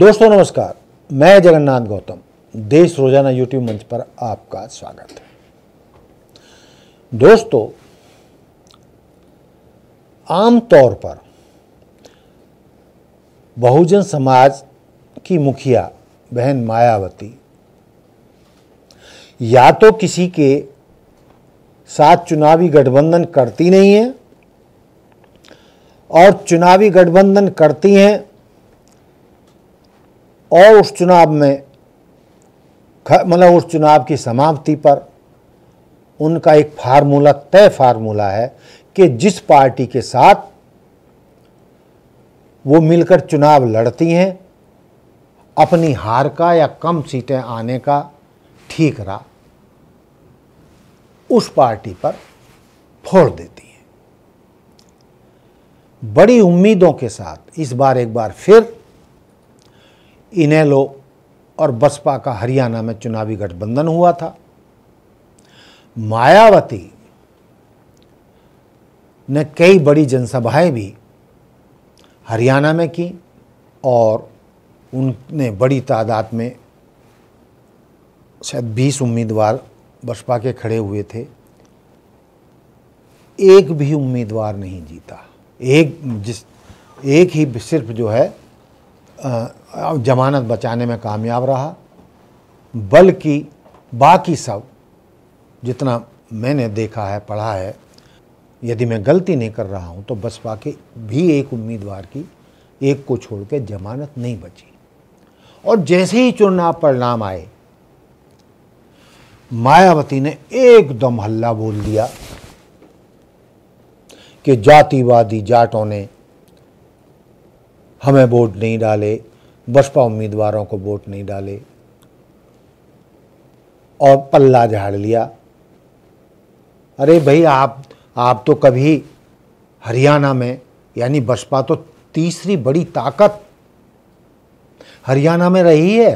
दोस्तों नमस्कार मैं जगन्नाथ गौतम देश रोजाना यूट्यूब मंच पर आपका स्वागत है दोस्तों आमतौर पर बहुजन समाज की मुखिया बहन मायावती या तो किसी के साथ चुनावी गठबंधन करती नहीं है और चुनावी गठबंधन करती हैं और उस चुनाव में मतलब उस चुनाव की समाप्ति पर उनका एक फार्मूला तय फार्मूला है कि जिस पार्टी के साथ वो मिलकर चुनाव लड़ती हैं अपनी हार का या कम सीटें आने का ठीक रहा उस पार्टी पर फोड़ देती हैं बड़ी उम्मीदों के साथ इस बार एक बार फिर इनेलो और बसपा का हरियाणा में चुनावी गठबंधन हुआ था मायावती ने कई बड़ी जनसभाएं भी हरियाणा में की और उनने बड़ी तादाद में शायद बीस उम्मीदवार बसपा के खड़े हुए थे एक भी उम्मीदवार नहीं जीता एक जिस एक ही सिर्फ जो है जमानत बचाने में कामयाब रहा बल्कि बाकी सब जितना मैंने देखा है पढ़ा है यदि मैं गलती नहीं कर रहा हूं तो बसपा के भी एक उम्मीदवार की एक को छोड़ के जमानत नहीं बची और जैसे ही चुनाव परिणाम आए मायावती ने एकदम हल्ला बोल दिया कि जातिवादी जाटों ने हमें वोट नहीं डाले बसपा उम्मीदवारों को वोट नहीं डाले और पल्ला झाड़ लिया अरे भाई आप आप तो कभी हरियाणा में यानी बसपा तो तीसरी बड़ी ताकत हरियाणा में रही है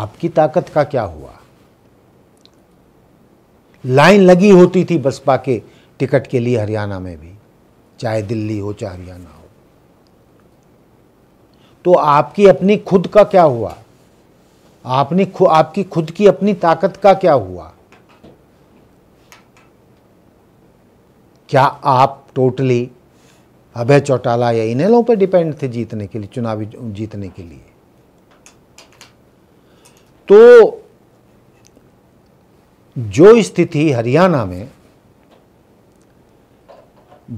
आपकी ताकत का क्या हुआ लाइन लगी होती थी बसपा के टिकट के लिए हरियाणा में भी चाहे दिल्ली हो चाहे हरियाणा तो आपकी अपनी खुद का क्या हुआ आपने खु, आपकी खुद की अपनी ताकत का क्या हुआ क्या आप टोटली अभय चौटाला या लोगों पर डिपेंड थे जीतने के लिए चुनावी जीतने के लिए तो जो स्थिति हरियाणा में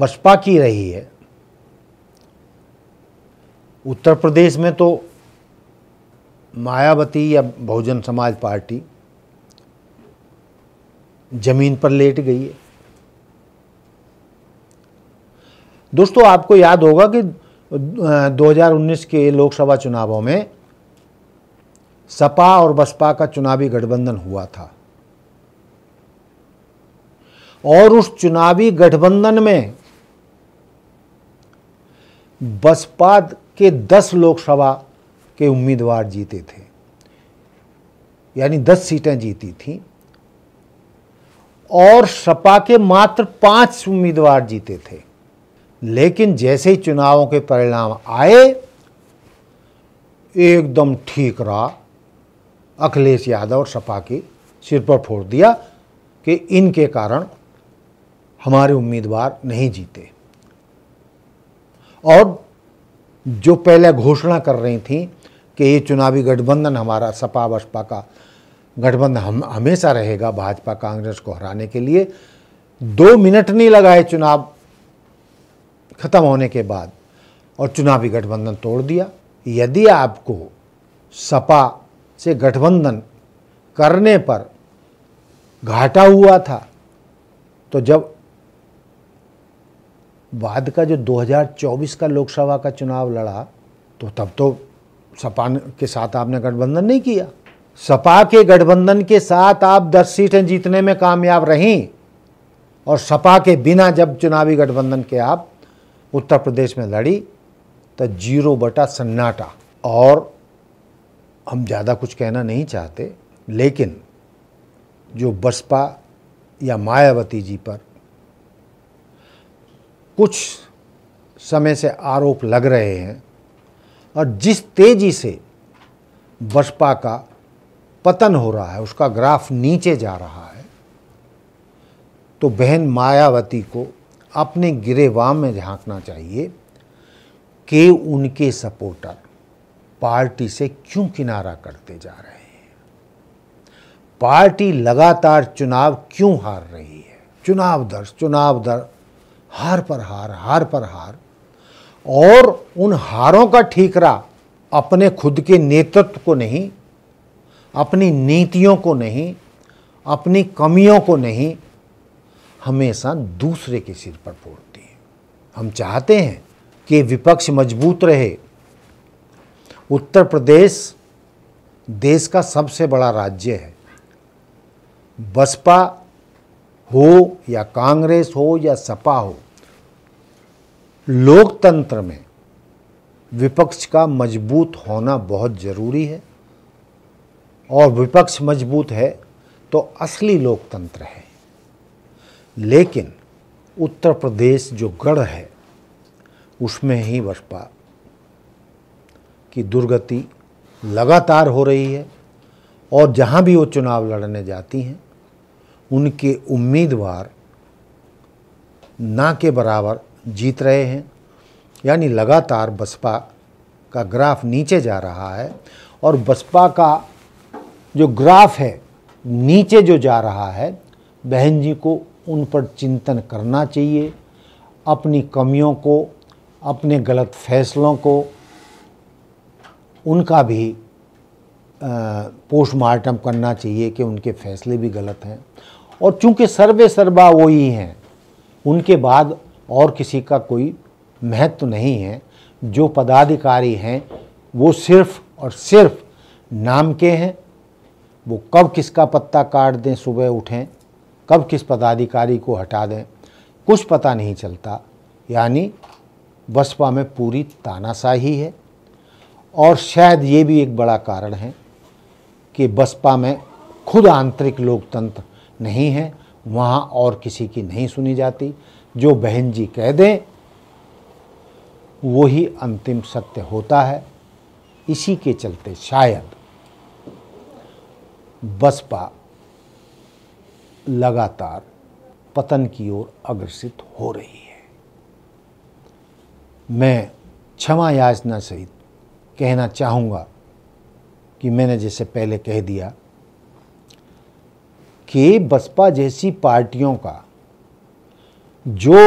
बसपा की रही है उत्तर प्रदेश में तो मायावती या बहुजन समाज पार्टी जमीन पर लेट गई है दोस्तों आपको याद होगा कि 2019 के लोकसभा चुनावों में सपा और बसपा का चुनावी गठबंधन हुआ था और उस चुनावी गठबंधन में बसपा के दस लोकसभा के उम्मीदवार जीते थे यानी दस सीटें जीती थी और सपा के मात्र पांच उम्मीदवार जीते थे लेकिन जैसे ही चुनावों के परिणाम आए एकदम ठीक रहा अखिलेश यादव और सपा के सिर पर फोड़ दिया कि इनके कारण हमारे उम्मीदवार नहीं जीते और जो पहले घोषणा कर रही थी कि ये चुनावी गठबंधन हमारा सपा बसपा का गठबंधन हम हमेशा रहेगा भाजपा कांग्रेस को हराने के लिए दो मिनट नहीं लगाए चुनाव खत्म होने के बाद और चुनावी गठबंधन तोड़ दिया यदि आपको सपा से गठबंधन करने पर घाटा हुआ था तो जब बाद का जो 2024 का लोकसभा का चुनाव लड़ा तो तब तो सपा के साथ आपने गठबंधन नहीं किया सपा के गठबंधन के साथ आप 10 सीटें जीतने में कामयाब रहीं और सपा के बिना जब चुनावी गठबंधन के आप उत्तर प्रदेश में लड़ी तो जीरो बटा सन्नाटा और हम ज़्यादा कुछ कहना नहीं चाहते लेकिन जो बसपा या मायावती जी पर कुछ समय से आरोप लग रहे हैं और जिस तेजी से बसपा का पतन हो रहा है उसका ग्राफ नीचे जा रहा है तो बहन मायावती को अपने वाम में झांकना चाहिए कि उनके सपोर्टर पार्टी से क्यों किनारा करते जा रहे हैं पार्टी लगातार चुनाव क्यों हार रही है चुनाव दर चुनाव दर हार पर हार हार पर हार और उन हारों का ठीकरा अपने खुद के नेतृत्व को नहीं अपनी नीतियों को नहीं अपनी कमियों को नहीं हमेशा दूसरे के सिर पर फोड़ती है हम चाहते हैं कि विपक्ष मजबूत रहे उत्तर प्रदेश देश का सबसे बड़ा राज्य है बसपा हो या कांग्रेस हो या सपा हो लोकतंत्र में विपक्ष का मजबूत होना बहुत ज़रूरी है और विपक्ष मजबूत है तो असली लोकतंत्र है लेकिन उत्तर प्रदेश जो गढ़ है उसमें ही बसपा की दुर्गति लगातार हो रही है और जहाँ भी वो चुनाव लड़ने जाती हैं उनके उम्मीदवार ना के बराबर जीत रहे हैं यानी लगातार बसपा का ग्राफ नीचे जा रहा है और बसपा का जो ग्राफ है नीचे जो जा रहा है बहन जी को उन पर चिंतन करना चाहिए अपनी कमियों को अपने गलत फैसलों को उनका भी पोस्टमार्टम करना चाहिए कि उनके फैसले भी गलत हैं और चूंकि सर्वे सर्वा वो ही हैं उनके बाद और किसी का कोई महत्व तो नहीं है जो पदाधिकारी हैं वो सिर्फ और सिर्फ नाम के हैं वो कब किसका पत्ता काट दें सुबह उठें कब किस पदाधिकारी को हटा दें कुछ पता नहीं चलता यानी बसपा में पूरी तानाशाही है और शायद ये भी एक बड़ा कारण है कि बसपा में खुद आंतरिक लोकतंत्र नहीं है वहाँ और किसी की नहीं सुनी जाती जो बहन जी कह दें वो ही अंतिम सत्य होता है इसी के चलते शायद बसपा लगातार पतन की ओर अग्रसित हो रही है मैं क्षमा याचना सहित कहना चाहूँगा कि मैंने जैसे पहले कह दिया कि बसपा जैसी पार्टियों का जो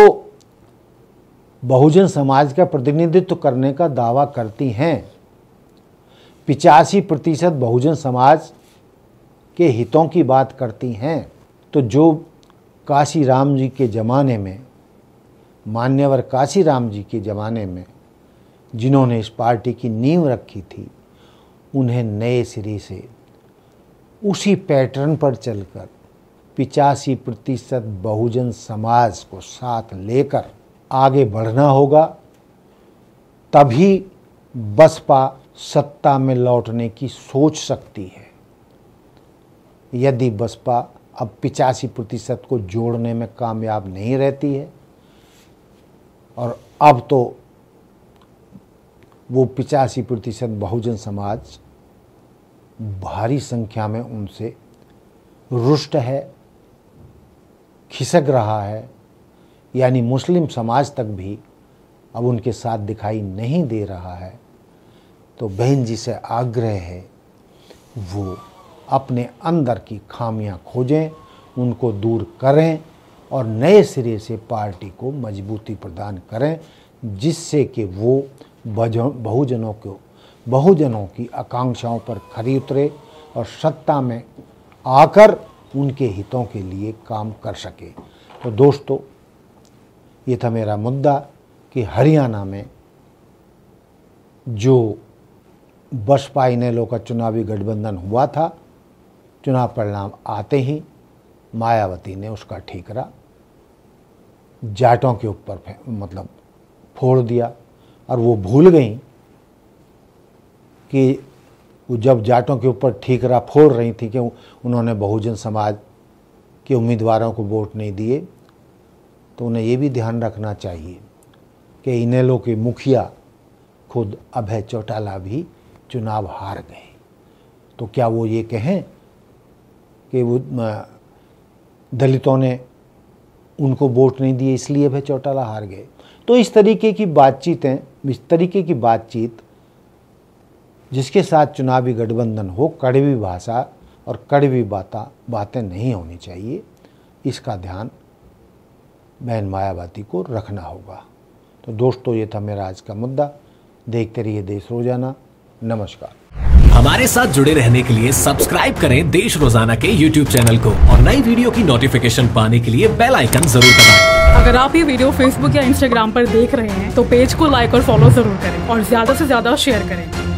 बहुजन समाज का प्रतिनिधित्व करने का दावा करती हैं पिचासी प्रतिशत बहुजन समाज के हितों की बात करती हैं तो जो काशी राम जी के ज़माने में मान्यवर काशी राम जी के ज़माने में जिन्होंने इस पार्टी की नींव रखी थी उन्हें नए सिरे से उसी पैटर्न पर चलकर पिचासी प्रतिशत बहुजन समाज को साथ लेकर आगे बढ़ना होगा तभी बसपा सत्ता में लौटने की सोच सकती है यदि बसपा अब पिचासी प्रतिशत को जोड़ने में कामयाब नहीं रहती है और अब तो वो पिचासी प्रतिशत बहुजन समाज भारी संख्या में उनसे रुष्ट है खिसक रहा है यानी मुस्लिम समाज तक भी अब उनके साथ दिखाई नहीं दे रहा है तो बहन जी से आग्रह है वो अपने अंदर की खामियां खोजें उनको दूर करें और नए सिरे से पार्टी को मजबूती प्रदान करें जिससे कि वो बहुजनों को बहुजनों की आकांक्षाओं पर खरी उतरे और सत्ता में आकर उनके हितों के लिए काम कर सके तो दोस्तों ये था मेरा मुद्दा कि हरियाणा में जो बसपा इनेलो का चुनावी गठबंधन हुआ था चुनाव परिणाम आते ही मायावती ने उसका ठीकरा जाटों के ऊपर मतलब फोड़ दिया और वो भूल गई कि वो जब जाटों के ऊपर ठीकरा फोड़ रही थी कि उन्होंने बहुजन समाज के उम्मीदवारों को वोट नहीं दिए तो उन्हें ये भी ध्यान रखना चाहिए कि इनेलो के मुखिया खुद अभय चौटाला भी चुनाव हार गए तो क्या वो ये कहें कि वो दलितों ने उनको वोट नहीं दिए इसलिए अभय चौटाला हार गए तो इस तरीके की बातचीतें इस तरीके की बातचीत जिसके साथ चुनावी गठबंधन हो कड़वी भाषा और कड़वी बाता बातें नहीं होनी चाहिए इसका ध्यान बहन मायावती को रखना होगा तो दोस्तों ये था मेरा आज का मुद्दा देखते रहिए देश रोजाना नमस्कार हमारे साथ जुड़े रहने के लिए सब्सक्राइब करें देश रोजाना के YouTube चैनल को और नई वीडियो की नोटिफिकेशन पाने के लिए बेल आइकन जरूर दबाएं। अगर आप ये वीडियो Facebook या Instagram पर देख रहे हैं तो पेज को लाइक और फॉलो जरूर करें और ज्यादा से ज्यादा शेयर करें